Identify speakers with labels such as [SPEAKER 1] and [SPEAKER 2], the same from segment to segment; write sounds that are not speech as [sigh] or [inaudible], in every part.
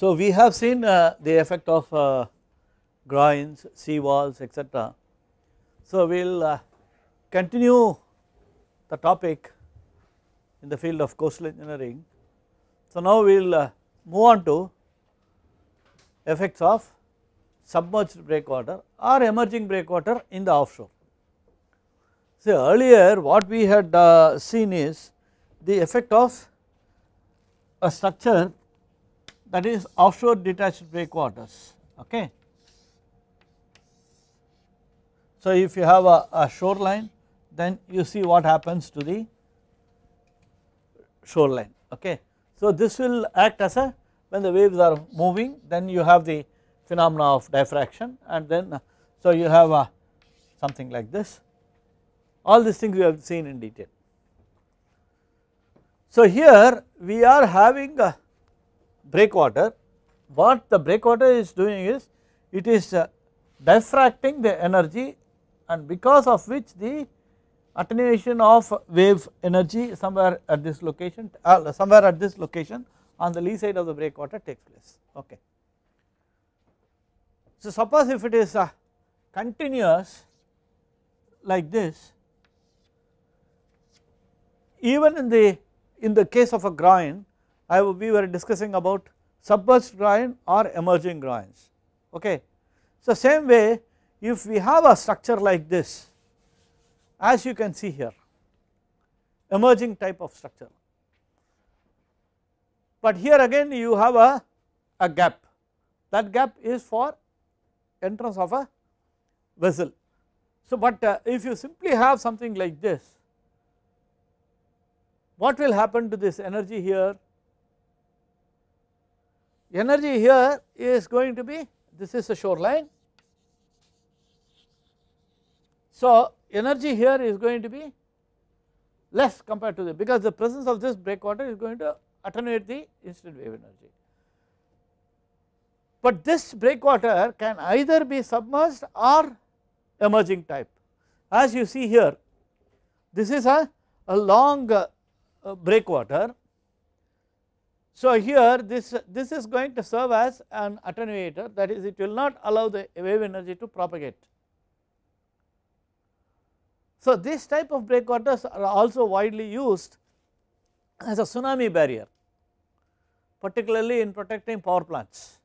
[SPEAKER 1] So we have seen uh, the effect of uh, groins, sea walls etc. So we will uh, continue the topic in the field of coastal engineering. So now we will uh, move on to effects of submerged breakwater or emerging breakwater in the offshore. So earlier what we had uh, seen is the effect of a structure that is offshore detached breakwaters. Okay. So, if you have a, a shoreline then you see what happens to the shoreline. Okay. So, this will act as a when the waves are moving then you have the phenomena of diffraction and then uh, so you have a uh, something like this all these things we have seen in detail. So, here we are having a breakwater, what the breakwater is doing is it is uh, diffracting the energy and because of which the attenuation of wave energy somewhere at this location uh, somewhere at this location on the lee side of the breakwater takes place okay. So suppose if it is uh, continuous like this even in the in the case of a groin I we were discussing about submerged grind or emerging groins. okay. So same way if we have a structure like this as you can see here emerging type of structure but here again you have a, a gap that gap is for entrance of a vessel. So but uh, if you simply have something like this what will happen to this energy here energy here is going to be this is the shoreline. So, energy here is going to be less compared to the because the presence of this breakwater is going to attenuate the instant wave energy. But this breakwater can either be submerged or emerging type. As you see here, this is a, a long uh, breakwater so, here this, this is going to serve as an attenuator that is it will not allow the wave energy to propagate. So, this type of breakwaters are also widely used as a tsunami barrier particularly in protecting power plants.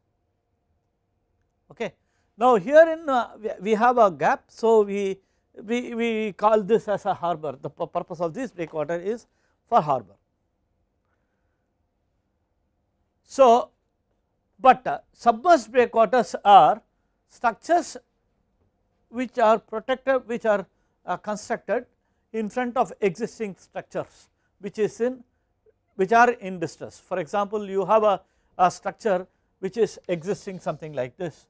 [SPEAKER 1] Okay. Now, here in uh, we have a gap. So, we, we, we call this as a harbor the purpose of this breakwater is for harbor. So, but uh, submerged breakwaters are structures which are protected which are uh, constructed in front of existing structures which is in which are in distress. For example, you have a, a structure which is existing something like this,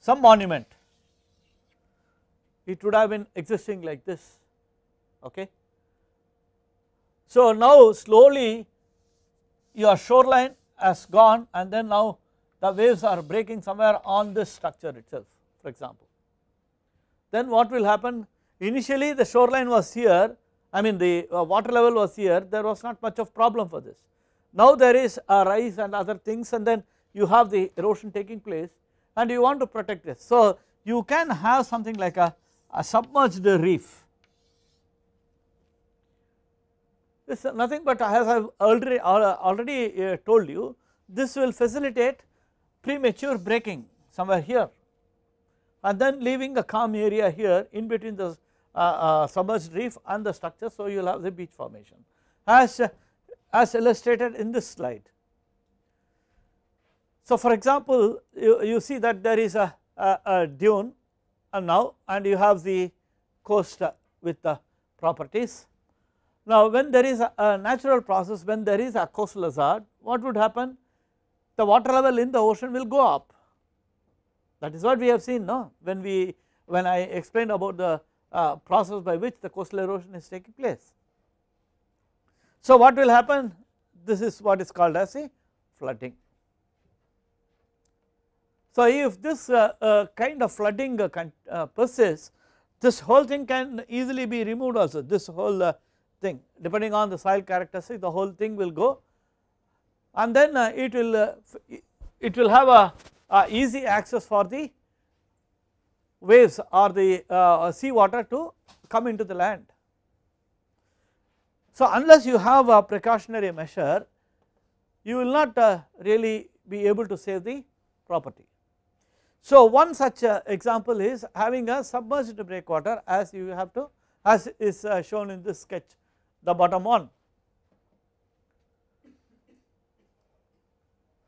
[SPEAKER 1] some monument it would have been existing like this okay. So now slowly your shoreline has gone and then now the waves are breaking somewhere on this structure itself for example. Then what will happen initially the shoreline was here I mean the uh, water level was here there was not much of problem for this. Now there is a rise and other things and then you have the erosion taking place and you want to protect this. So you can have something like a, a submerged reef This is nothing but as I have already, already uh, told you this will facilitate premature breaking somewhere here and then leaving a calm area here in between the uh, uh, submerged reef and the structure. So, you will have the beach formation as, as illustrated in this slide. So, for example, you, you see that there is a, a, a dune and uh, now and you have the coast with the properties now when there is a natural process when there is a coastal hazard what would happen the water level in the ocean will go up that is what we have seen no when we when I explained about the uh, process by which the coastal erosion is taking place. So what will happen this is what is called as a flooding. So if this uh, uh, kind of flooding uh, uh, persists this whole thing can easily be removed also this whole uh, thing depending on the soil characteristic the whole thing will go and then uh, it will uh, it will have a, a easy access for the waves or the uh, uh sea water to come into the land. So unless you have a precautionary measure you will not uh, really be able to save the property. So one such uh, example is having a submerged breakwater as you have to as is shown in this sketch the bottom one.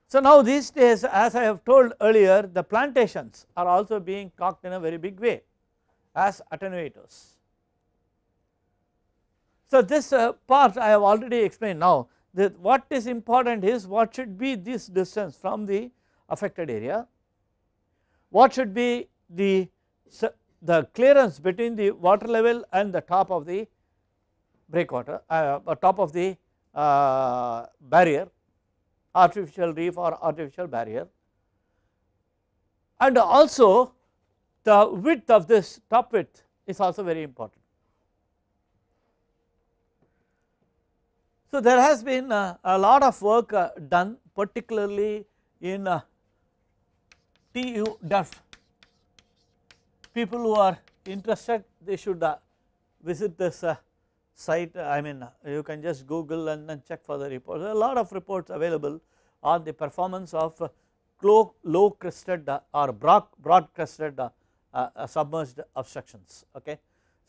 [SPEAKER 1] So now these days as I have told earlier the plantations are also being cocked in a very big way as attenuators. So this uh, part I have already explained now that what is important is what should be this distance from the affected area, what should be the, the clearance between the water level and the top of the breakwater uh, uh, top of the uh, barrier artificial reef or artificial barrier and also the width of this top width is also very important. So there has been uh, a lot of work uh, done particularly in TU DEF. People who are interested they should visit this site uh, I mean you can just google and then check for the reports there are a lot of reports available on the performance of uh, low, low crested uh, or broad, broad crested submerged obstructions okay.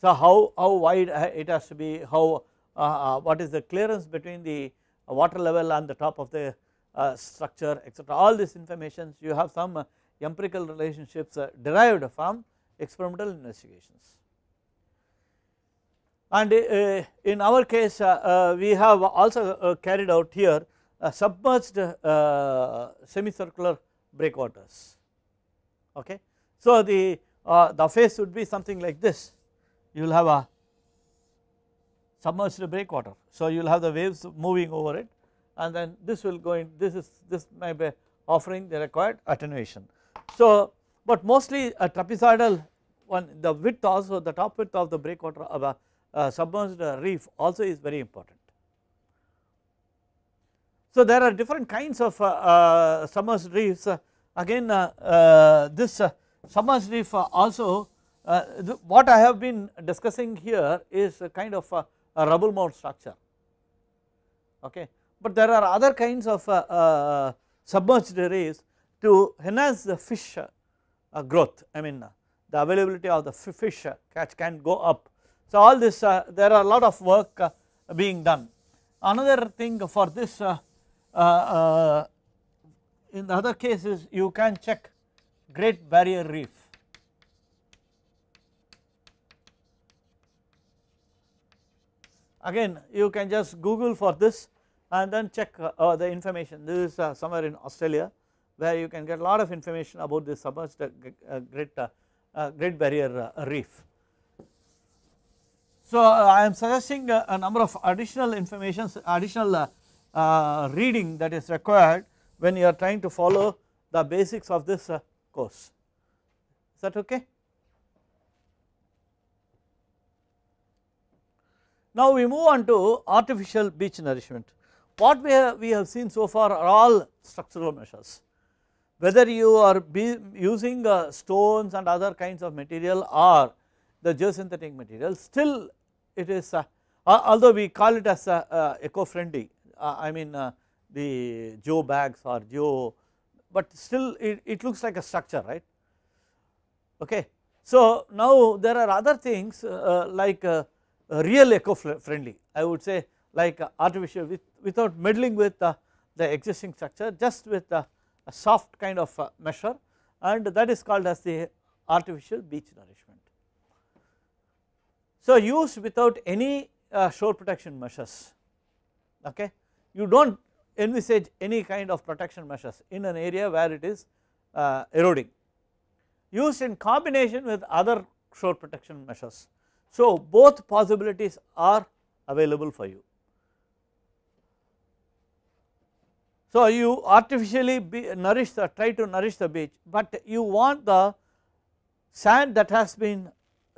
[SPEAKER 1] So how, how wide it has to be how uh, what is the clearance between the water level and the top of the uh, structure etc. All these informations you have some empirical relationships derived from experimental investigations and uh, in our case uh, uh, we have also carried out here submerged semicircular breakwaters okay. So the, the face would be something like this you will have a submerged breakwater. So you will have the waves moving over it and then this will go in this is this may be offering the required attenuation. So but mostly a trapezoidal one the width also the top width of the breakwater of a uh, submerged reef also is very important. So there are different kinds of uh, uh, submerged reefs again this submerged reef also what I have been discussing here is a kind of a, a rubble mound structure okay but there are other kinds of submerged reefs to enhance the fish growth I mean the availability of the fish catch can go up so, all this uh, there are a lot of work uh, being done. Another thing for this uh, uh, uh, in the other cases you can check Great Barrier Reef. Again you can just google for this and then check uh, the information this is somewhere in Australia where you can get a lot of information about this submerged Great, Great Barrier Reef. So, uh, I am suggesting uh, a number of additional information, additional uh, reading that is required when you are trying to follow the basics of this course. Is that okay? Now we move on to artificial beach nourishment. What we have, we have seen so far are all structural measures. Whether you are using stones and other kinds of material or the geosynthetic material, still it is uh, although we call it as uh, uh, eco friendly I mean the Joe bags or Joe but still it, it looks like a structure right okay. So now there are other things like real eco friendly I would say like artificial with, without meddling with the existing structure just with a soft kind of measure and that is called as the artificial beach nourishment. So, used without any uh, shore protection measures okay you do not envisage any kind of protection measures in an area where it is uh, eroding used in combination with other shore protection measures. So, both possibilities are available for you. So, you artificially be, nourish the try to nourish the beach, but you want the sand that has been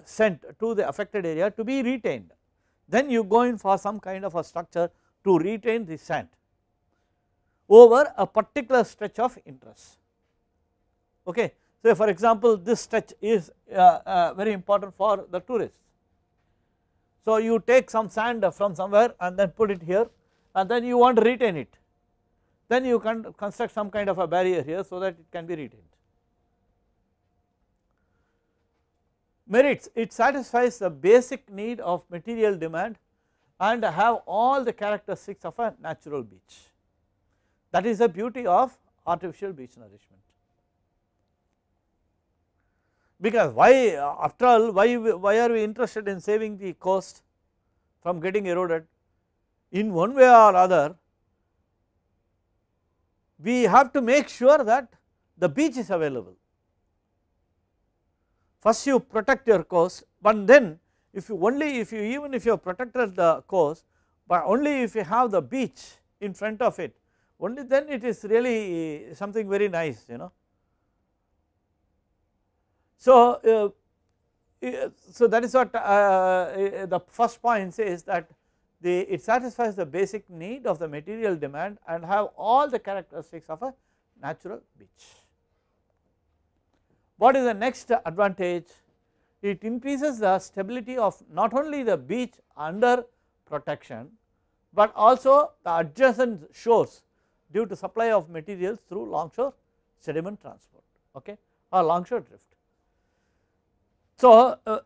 [SPEAKER 1] sent to the affected area to be retained. Then you go in for some kind of a structure to retain the sand over a particular stretch of interest. Okay. so for example, this stretch is uh, uh, very important for the tourists. So you take some sand from somewhere and then put it here and then you want to retain it. Then you can construct some kind of a barrier here so that it can be retained. merits it satisfies the basic need of material demand and have all the characteristics of a natural beach that is the beauty of artificial beach nourishment because why uh, after all why why are we interested in saving the coast from getting eroded in one way or other we have to make sure that the beach is available First you protect your course but then if you only if you even if you have protected the course but only if you have the beach in front of it only then it is really something very nice you know. So, uh, uh so that is what uh, uh, the first point says that the, it satisfies the basic need of the material demand and have all the characteristics of a natural beach. What is the next advantage? It increases the stability of not only the beach under protection, but also the adjacent shores due to supply of materials through longshore sediment transport okay, or longshore drift. So, uh,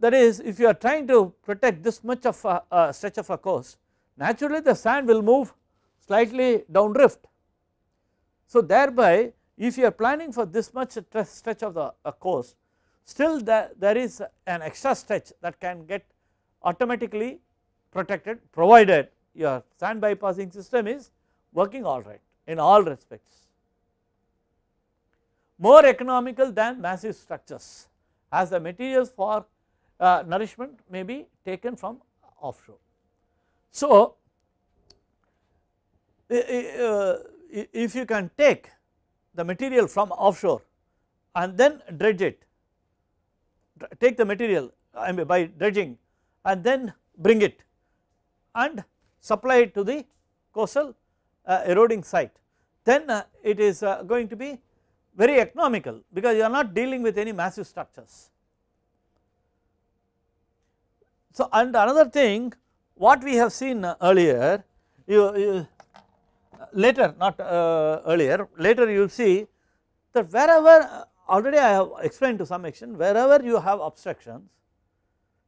[SPEAKER 1] that is if you are trying to protect this much of a, a stretch of a coast, naturally the sand will move slightly down drift. So, thereby if you are planning for this much stretch of the uh, course still there, there is an extra stretch that can get automatically protected provided your sand bypassing system is working alright in all respects. More economical than massive structures as the materials for uh, nourishment may be taken from offshore. So, uh, if you can take the material from offshore and then dredge it, take the material by dredging and then bring it and supply it to the coastal uh, eroding site. Then uh, it is uh, going to be very economical because you are not dealing with any massive structures. So and another thing what we have seen uh, earlier you, you later not uh, earlier later you will see that wherever already I have explained to some extent wherever you have obstructions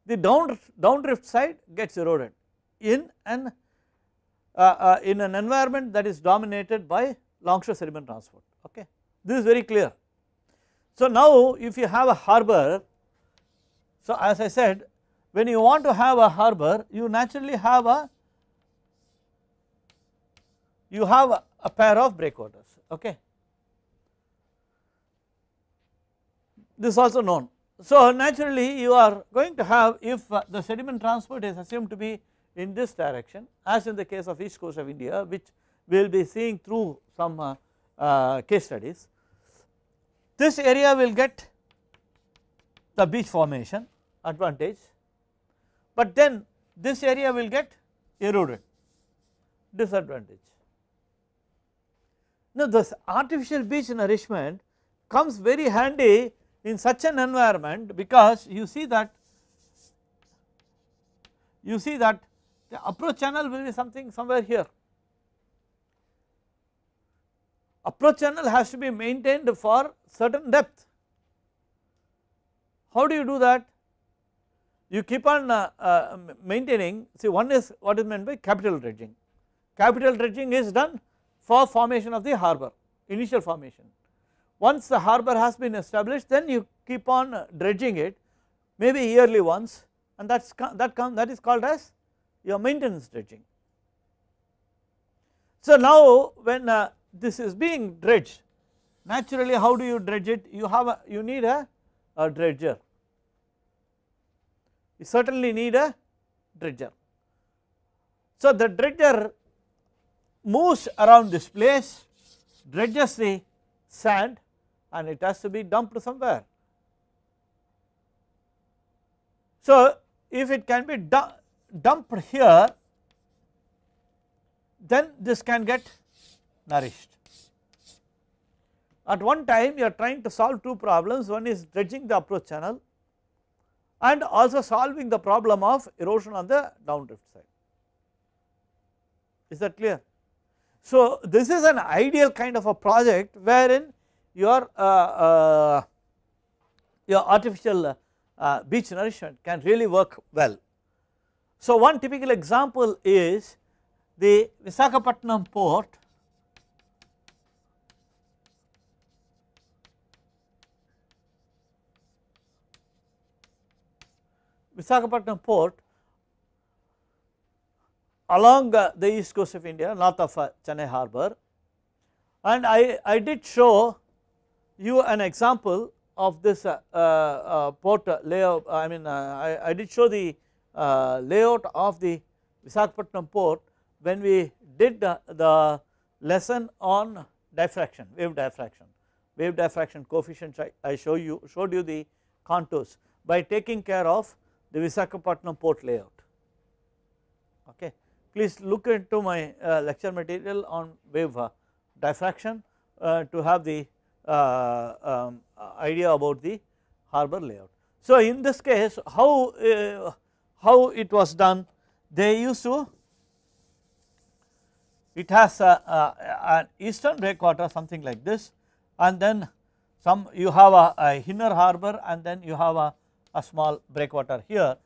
[SPEAKER 1] the down downdrift side gets eroded in an uh, uh, in an environment that is dominated by longshore sediment transport okay this is very clear. So now if you have a harbor so as I said when you want to have a harbor you naturally have a you have a pair of breakwaters okay this is also known. So naturally you are going to have if uh, the sediment transport is assumed to be in this direction as in the case of east coast of India which we will be seeing through some uh, uh, case studies. This area will get the beach formation advantage but then this area will get eroded disadvantage now, this artificial beach nourishment comes very handy in such an environment because you see that you see that the approach channel will be something somewhere here. Approach channel has to be maintained for certain depth. How do you do that? You keep on uh, uh, maintaining see one is what is meant by capital dredging. Capital dredging is done for formation of the harbor initial formation. Once the harbor has been established then you keep on dredging it maybe yearly once and that's that that is called as your maintenance dredging. So now when uh, this is being dredged naturally how do you dredge it you have a, you need a, a dredger you certainly need a dredger. So the dredger moves around this place, dredges the sand and it has to be dumped somewhere. So, if it can be dumped here, then this can get nourished. At one time you are trying to solve two problems, one is dredging the approach channel and also solving the problem of erosion on the down drift side. Is that clear? So, this is an ideal kind of a project wherein your, uh, uh, your artificial uh, uh, beach nourishment can really work well. So, one typical example is the Visakhapatnam port Visakhapatnam port along uh, the east coast of India north of uh, Chennai harbour and I, I did show you an example of this uh, uh, uh port layout I mean I, I, did show the layout of the Visakhapatnam port when we did the, the lesson on diffraction wave diffraction wave diffraction coefficient I show you showed you the contours by taking care of the Visakhapatnam port layout okay please look into my uh, lecture material on wave uh, diffraction uh, to have the uh, um, idea about the harbor layout. So in this case how, uh, how it was done they used to it has an eastern breakwater something like this and then some you have a, a inner harbor and then you have a, a small breakwater here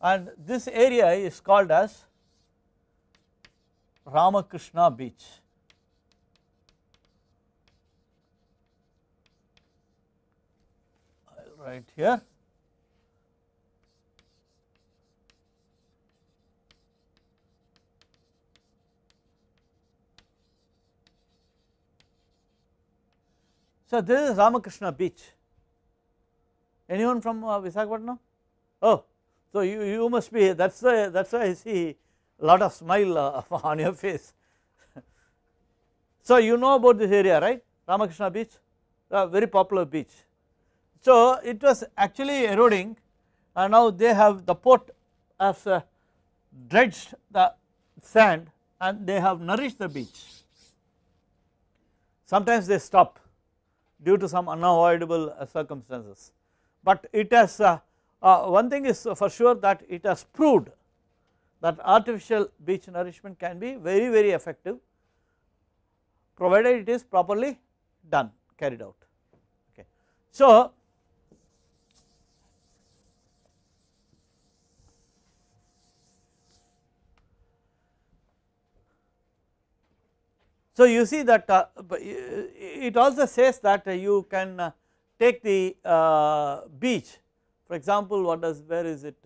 [SPEAKER 1] and this area is called as Ramakrishna beach. Right here. So, this is Ramakrishna beach. Anyone from uh, Visakhapatnam? Oh, so you, you must be that is the that is why I see lot of smile uh, [laughs] on your face. so you know about this area right Ramakrishna beach a uh, very popular beach. So it was actually eroding and now they have the port has uh, dredged the sand and they have nourished the beach. Sometimes they stop due to some unavoidable circumstances, but it has uh, uh, one thing is for sure that it has proved that artificial beach nourishment can be very very effective provided it is properly done carried out okay. So So you see that uh, uh it also says that you can uh, take the uh, beach for example what does where is it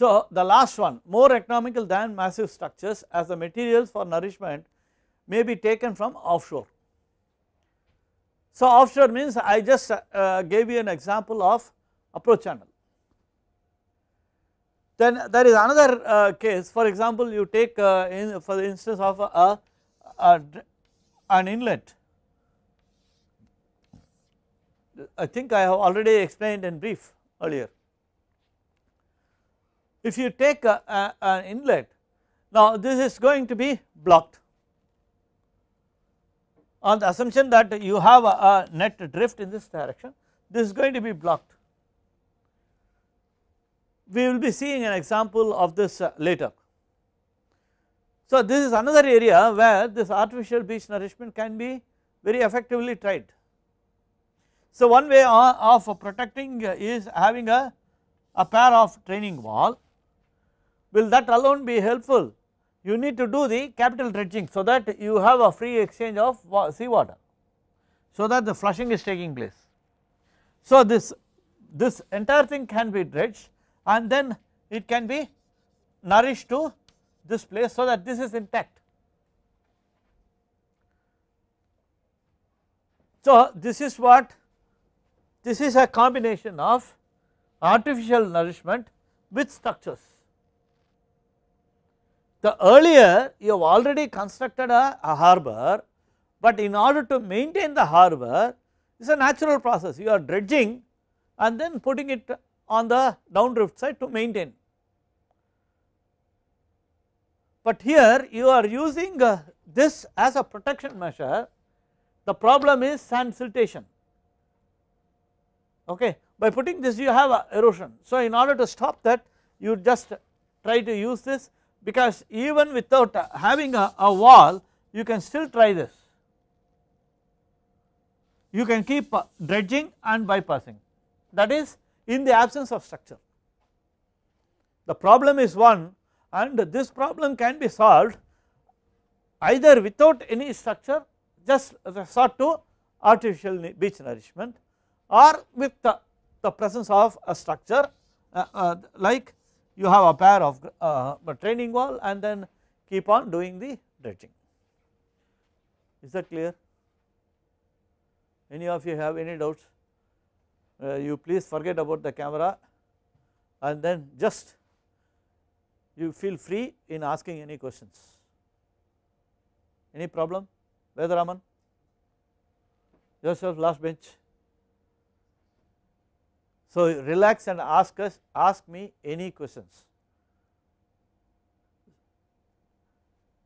[SPEAKER 1] So, the last one more economical than massive structures as the materials for nourishment may be taken from offshore. So, offshore means I just uh, gave you an example of approach channel. Then there is another uh, case for example you take uh, in for the instance of a, a, an inlet. I think I have already explained in brief earlier if you take a, a, an inlet now this is going to be blocked on the assumption that you have a, a net drift in this direction this is going to be blocked. We will be seeing an example of this uh, later. So this is another area where this artificial beach nourishment can be very effectively tried. So one way of protecting is having a, a pair of training wall will that alone be helpful? You need to do the capital dredging so that you have a free exchange of sea water so that the flushing is taking place. So this, this entire thing can be dredged and then it can be nourished to this place so that this is intact. So this is what this is a combination of artificial nourishment with structures. The earlier you have already constructed a, a harbour, but in order to maintain the harbour it is a natural process you are dredging and then putting it on the down drift side to maintain. But here you are using uh, this as a protection measure the problem is sand siltation okay by putting this you have erosion. So in order to stop that you just try to use this because even without having a, a wall you can still try this. You can keep uh, dredging and bypassing that is in the absence of structure. The problem is one and this problem can be solved either without any structure just resort to artificial beach nourishment or with the, the presence of a structure uh, uh, like you have a pair of uh, training wall and then keep on doing the dredging. Is that clear? Any of you have any doubts? Uh, you please forget about the camera and then just you feel free in asking any questions. Any problem? Vedaraman, yourself last bench. So relax and ask us, ask me any questions.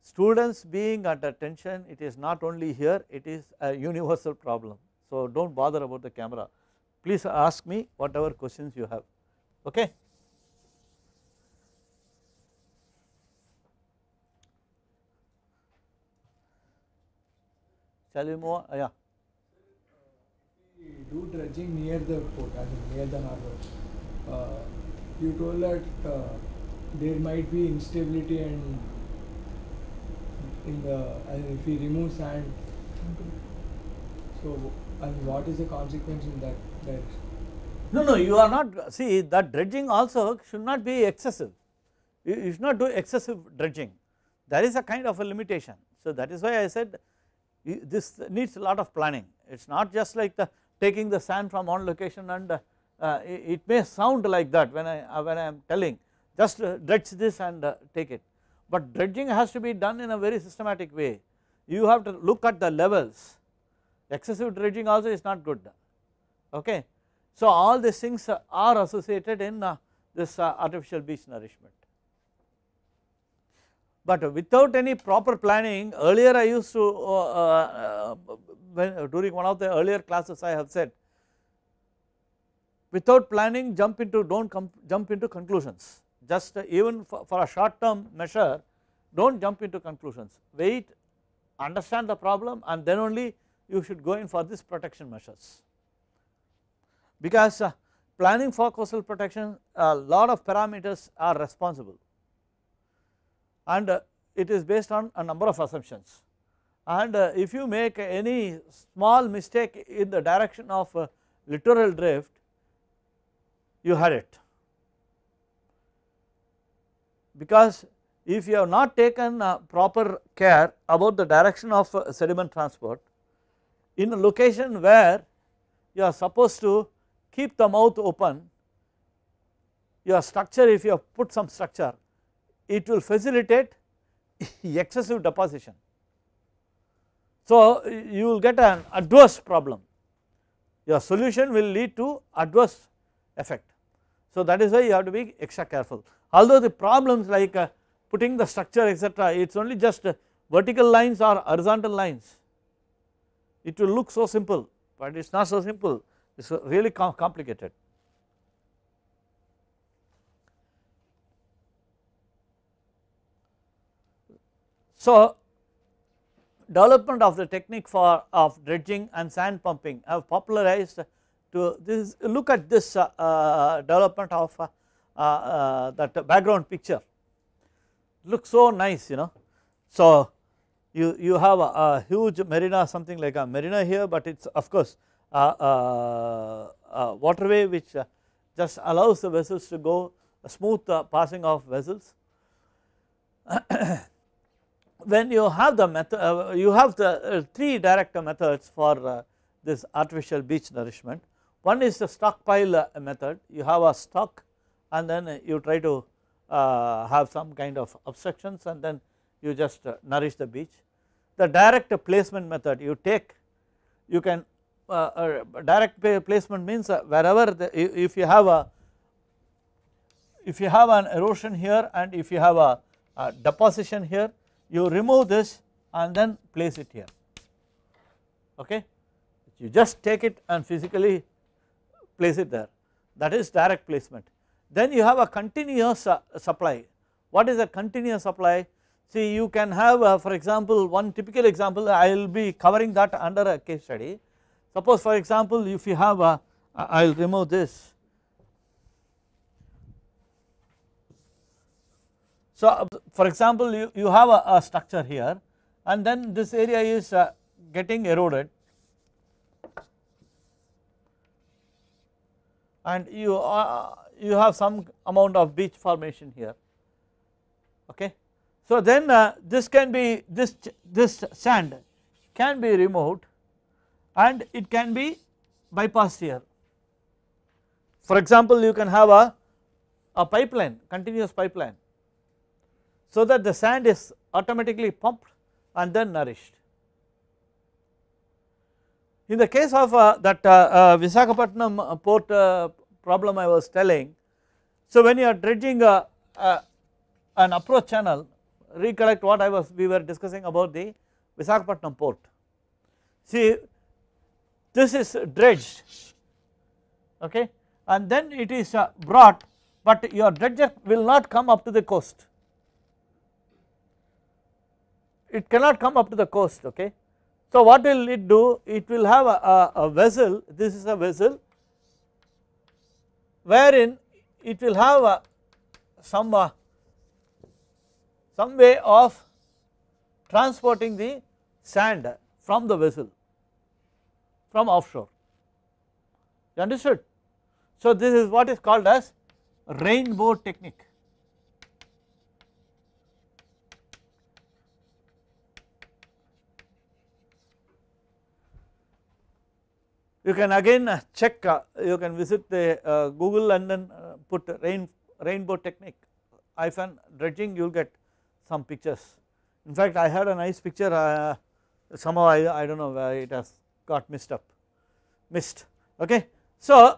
[SPEAKER 1] Students being under tension, it is not only here, it is a universal problem. So do not bother about the camera. Please ask me whatever questions you have, okay. Shall we move Yeah do dredging near the port, I mean near the harbor. Uh, you told that uh, there might be instability and in the if we remove sand, so and what is the consequence in that direction? No, no, you are not see that dredging also should not be excessive. You, you should not do excessive dredging. There is a kind of a limitation. So that is why I said this needs a lot of planning. It is not just like the taking the sand from one location and uh, uh, it may sound like that when I uh, when I am telling just uh, dredge this and uh, take it but dredging has to be done in a very systematic way you have to look at the levels excessive dredging also is not good okay. So all these things are associated in this artificial beach nourishment but without any proper planning earlier I used to uh, uh, uh, when, during one of the earlier classes I have said without planning jump into do not jump into conclusions just even for, for a short term measure do not jump into conclusions wait understand the problem and then only you should go in for these protection measures because uh, planning for coastal protection a lot of parameters are responsible and uh, it is based on a number of assumptions and uh, if you make any small mistake in the direction of uh, littoral drift you had it because if you have not taken proper care about the direction of sediment transport in a location where you are supposed to keep the mouth open your structure if you have put some structure it will facilitate [laughs] excessive deposition. So, you will get an adverse problem your solution will lead to adverse effect. So, that is why you have to be extra careful although the problems like uh, putting the structure etc it is only just vertical lines or horizontal lines it will look so simple but it is not so simple it is really complicated. So, development of the technique for of dredging and sand pumping have popularized to this look at this uh, uh, development of uh, uh that background picture looks so nice you know. So you, you have a, a huge marina something like a marina here but it is of course a, waterway which uh, just allows the vessels to go smooth uh, passing of vessels [clears throat] when you have the method, uh, you have the uh, three direct methods for uh, this artificial beach nourishment. One is the stockpile uh, method, you have a stock and then you try to uh, have some kind of obstructions and then you just nourish the beach. The direct placement method, you take, you can uh, direct placement means wherever the, if you have a if you have an erosion here and if you have a, a deposition here you remove this and then place it here okay you just take it and physically place it there that is direct placement then you have a continuous supply what is a continuous supply see you can have a, uh, for example one typical example I will be covering that under a case study suppose for example if you have a I will remove this So, uh, for example, you, you have a, a structure here and then this area is uh, getting eroded and you uh, you have some amount of beach formation here okay so then uh, this can be this this sand can be removed and it can be bypassed here for example you can have a a pipeline continuous pipeline so that the sand is automatically pumped and then nourished. In the case of uh, that uh, uh Visakhapatnam uh, port uh, problem I was telling, so when you are dredging uh, an approach channel, recollect what I was we were discussing about the Visakhapatnam port. See, this is dredged, okay, and then it is brought, but your dredger will not come up to the coast it cannot come up to the coast okay. So what will it do it will have a, a, a vessel this is a vessel wherein it will have a, some uh, some way of transporting the sand from the vessel from offshore you understood. So this is what is called as rainbow technique You can again uh, check, uh, you can visit the uh, Google and then put rain, rainbow technique, hyphen dredging you will get some pictures. In fact I had a nice picture uh, somehow I, I do not know where it has got missed up, missed okay. So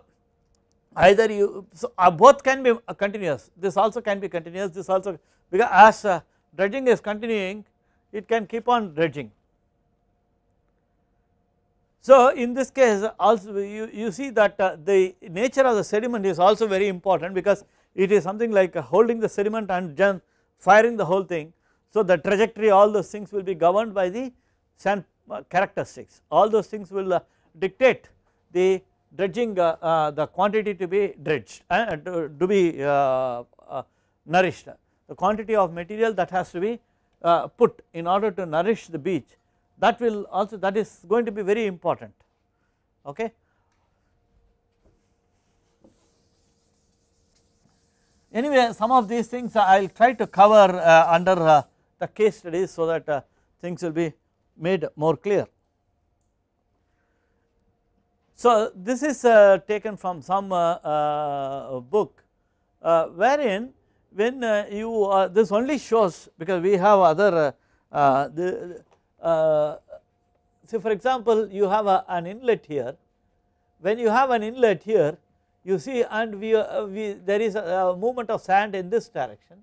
[SPEAKER 1] either you, so both can be continuous, this also can be continuous, this also because as dredging is continuing it can keep on dredging so in this case also you, you see that uh, the nature of the sediment is also very important because it is something like holding the sediment and firing the whole thing. So the trajectory all those things will be governed by the sand uh, characteristics all those things will uh, dictate the dredging the quantity to be dredged and to, be nourished the quantity of material that has to be put in order to nourish the beach that will also that is going to be very important okay. Anyway some of these things I will try to cover uh, under uh, the case studies so that uh, things will be made more clear. So this is uh, taken from some uh, uh, book wherein when you this only shows because we have other the uh, say for example you have a, an inlet here when you have an inlet here you see and we, uh, we there is a, a, movement of sand in this direction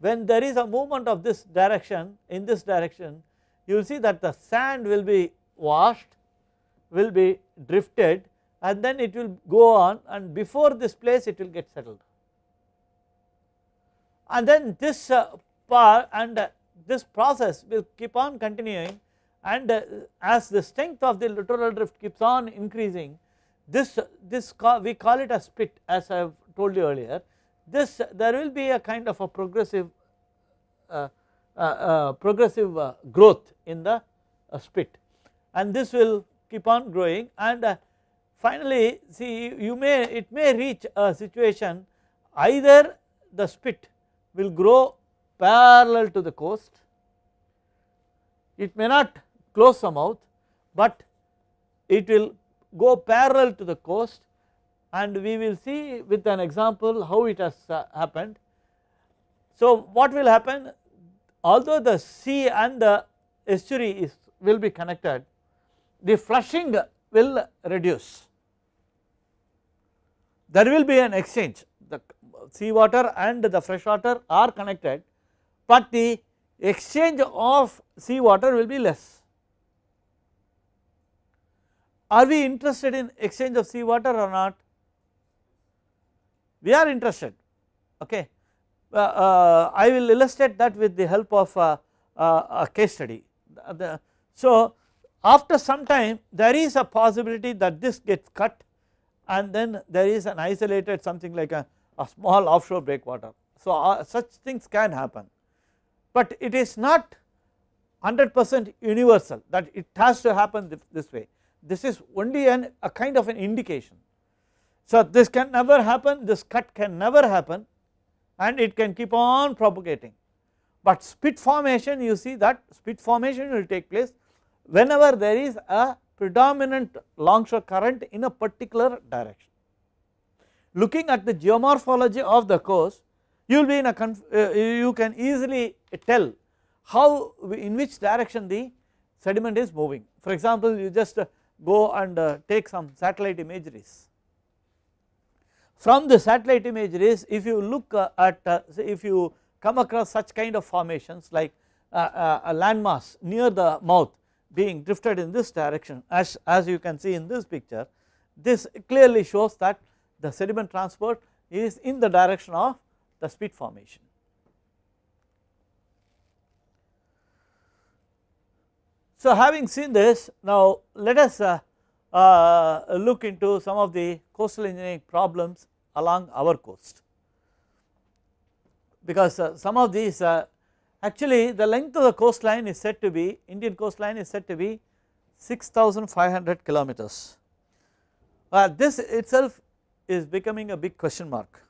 [SPEAKER 1] when there is a movement of this direction in this direction you will see that the sand will be washed will be drifted and then it will go on and before this place it will get settled and then this uh, part and uh, this process will keep on continuing and uh, as the strength of the littoral drift keeps on increasing this this call, we call it a spit as I have told you earlier this there will be a kind of a progressive uh, uh, uh progressive uh, growth in the uh, spit and this will keep on growing and finally see you may it may reach a situation either the spit will grow parallel to the coast. It may not close the mouth, but it will go parallel to the coast and we will see with an example how it has uh, happened. So what will happen although the sea and the estuary is will be connected the flushing will reduce. There will be an exchange the sea water and the fresh water are connected but the exchange of sea water will be less. Are we interested in exchange of sea water or not? We are interested okay. Uh, uh, I will illustrate that with the help of uh, uh a case study. The, so after some time there is a possibility that this gets cut and then there is an isolated something like a, a small offshore breakwater. So uh, such things can happen but it is not 100 percent universal that it has to happen this way. This is only an, a kind of an indication. So this can never happen, this cut can never happen and it can keep on propagating. But spit formation you see that spit formation will take place whenever there is a predominant longshore current in a particular direction. Looking at the geomorphology of the coast you will be in a uh, you can easily tell how in which direction the sediment is moving for example you just uh, go and uh, take some satellite imageries from the satellite imageries if you look uh, at if you come across such kind of formations like a landmass near the mouth being drifted in this direction as, as you can see in this picture this clearly shows that the sediment transport is in the direction of the spit formation. So having seen this now let us uh, uh, look into some of the coastal engineering problems along our coast because uh, some of these uh, actually the length of the coastline is said to be Indian coastline is said to be 6500 kilometers. Uh, this itself is becoming a big question mark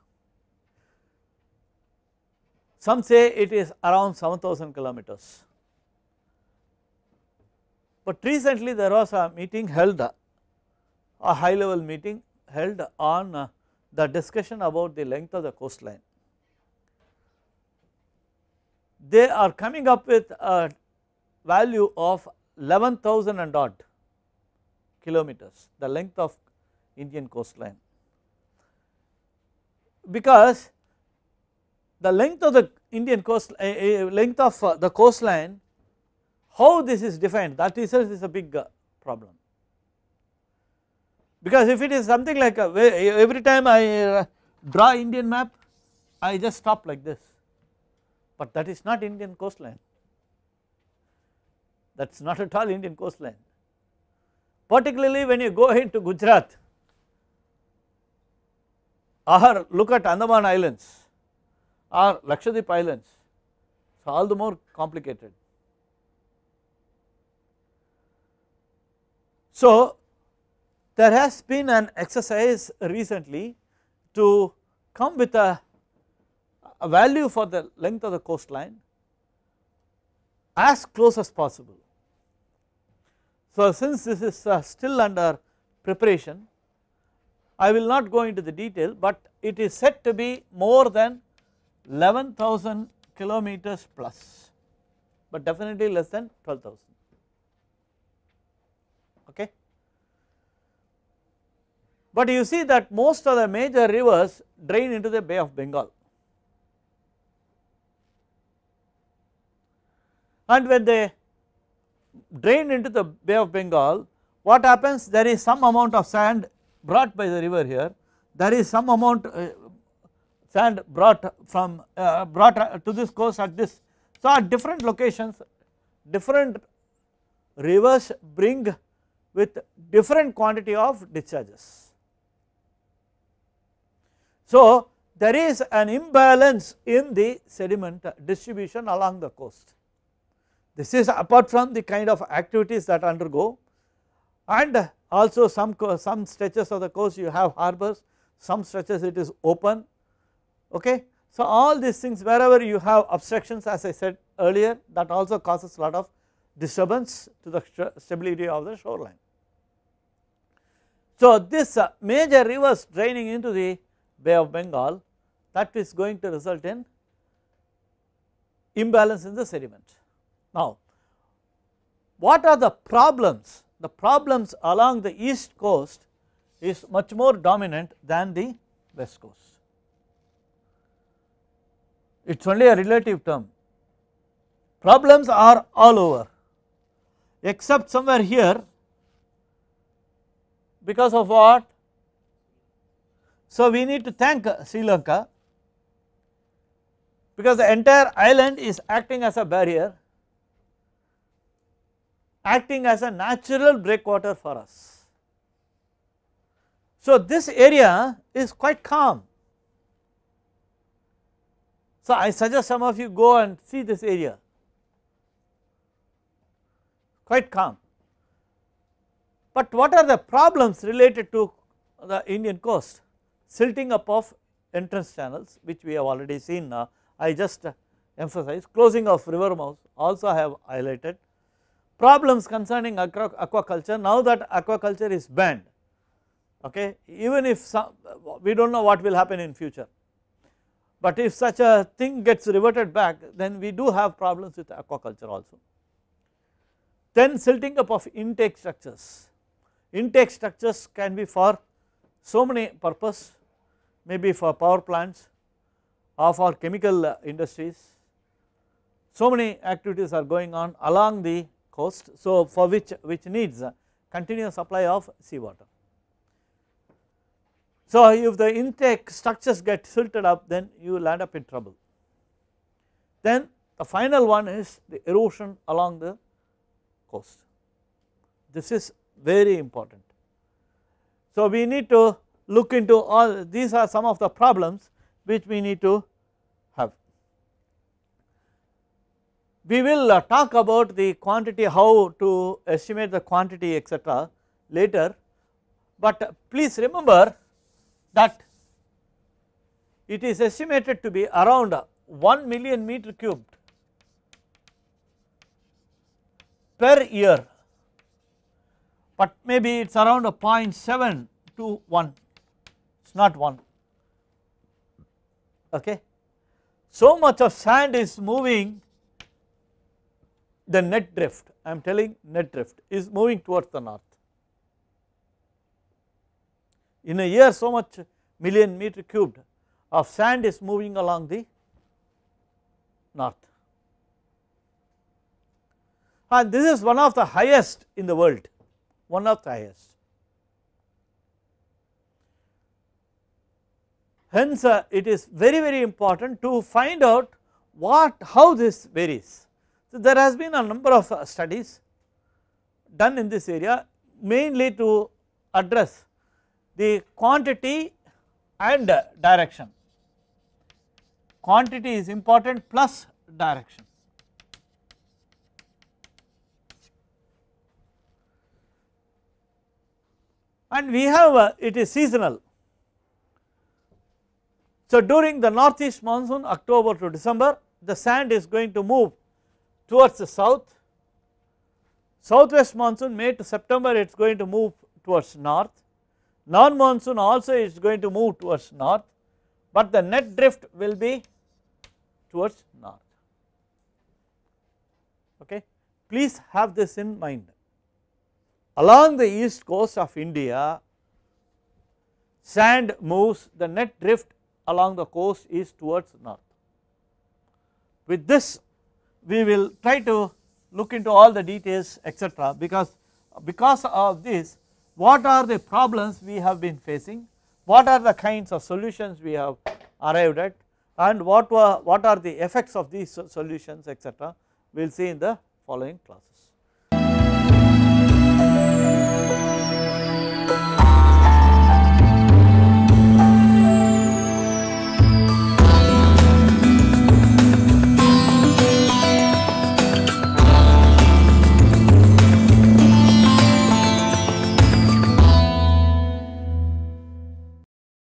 [SPEAKER 1] some say it is around 7000 kilometers. But recently there was a meeting held, a high level meeting held on uh, the discussion about the length of the coastline. They are coming up with a value of 11,000 and odd kilometers, the length of Indian coastline. Because the length of the Indian coast uh, uh, length of uh, the coastline how this is defined that itself is a big uh, problem because if it is something like a, uh, eh, every time I uh, draw Indian map I just stop like this but that is not Indian coastline that is not at all Indian coastline particularly when you go [laughs] into Gujarat or look at Andaman islands are Lakshadweep islands, so all the more complicated. So there has been an exercise recently to come with a, a value for the length of the coastline as close as possible. So since this is uh, still under preparation I will not go into the detail but it is said to be more than 11,000 kilometers plus but definitely less than 12,000 okay. But you see that most of the major rivers drain into the Bay of Bengal and when they drain into the Bay of Bengal what happens there is some amount of sand brought by the river here there is some amount uh, sand brought from uh, brought uh, to this coast at this. So at different locations different rivers bring with different quantity of discharges. So there is an imbalance in the sediment distribution along the coast. This is apart from the kind of activities that undergo and also some, some stretches of the coast you have harbors, some stretches it is open, okay. So all these things wherever you have obstructions as I said earlier that also causes lot of disturbance to the stability of the shoreline. So this uh, major rivers draining into the Bay of Bengal that is going to result in imbalance in the sediment. Now what are the problems? The problems along the east coast is much more dominant than the west coast it is only a relative term. Problems are all over except somewhere here because of what? So we need to thank Sri Lanka because the entire island is acting as a barrier, acting as a natural breakwater for us. So this area is quite calm so, I suggest some of you go and see this area quite calm. But what are the problems related to the Indian coast? Silting up of entrance channels which we have already seen now. I just emphasize closing of river mouths also I have highlighted. Problems concerning aquaculture now that aquaculture is banned okay even if some, we do not know what will happen in future. But if such a thing gets reverted back then we do have problems with aquaculture also. Then silting up of intake structures. Intake structures can be for so many purpose maybe for power plants or for chemical uh, industries. So many activities are going on along the coast so for which, which needs uh, continuous supply of seawater. So, if the intake structures get silted up then you will end up in trouble. Then the final one is the erosion along the coast. This is very important. So, we need to look into all these are some of the problems which we need to have. We will uh, talk about the quantity how to estimate the quantity etc later, but uh, please remember that it is estimated to be around 1 million meter cubed per year but maybe it is around a 0.7 to 1 it is not 1 okay. So much of sand is moving the net drift I am telling net drift is moving towards the north in a year so much million meter cubed of sand is moving along the north and this is one of the highest in the world one of the highest. Hence uh, it is very very important to find out what how this varies. So there has been a number of uh, studies done in this area mainly to address the quantity and direction. Quantity is important plus direction. And we have a, uh, it is seasonal. So during the northeast monsoon October to December the sand is going to move towards the south. Southwest monsoon May to September it is going to move towards north non monsoon also is going to move towards north but the net drift will be towards north okay. Please have this in mind. Along the east coast of India sand moves the net drift along the coast is towards north. With this we will try to look into all the details etc because because of this what are the problems we have been facing, what are the kinds of solutions we have arrived at and what, were, what are the effects of these solutions etc. we will see in the following classes.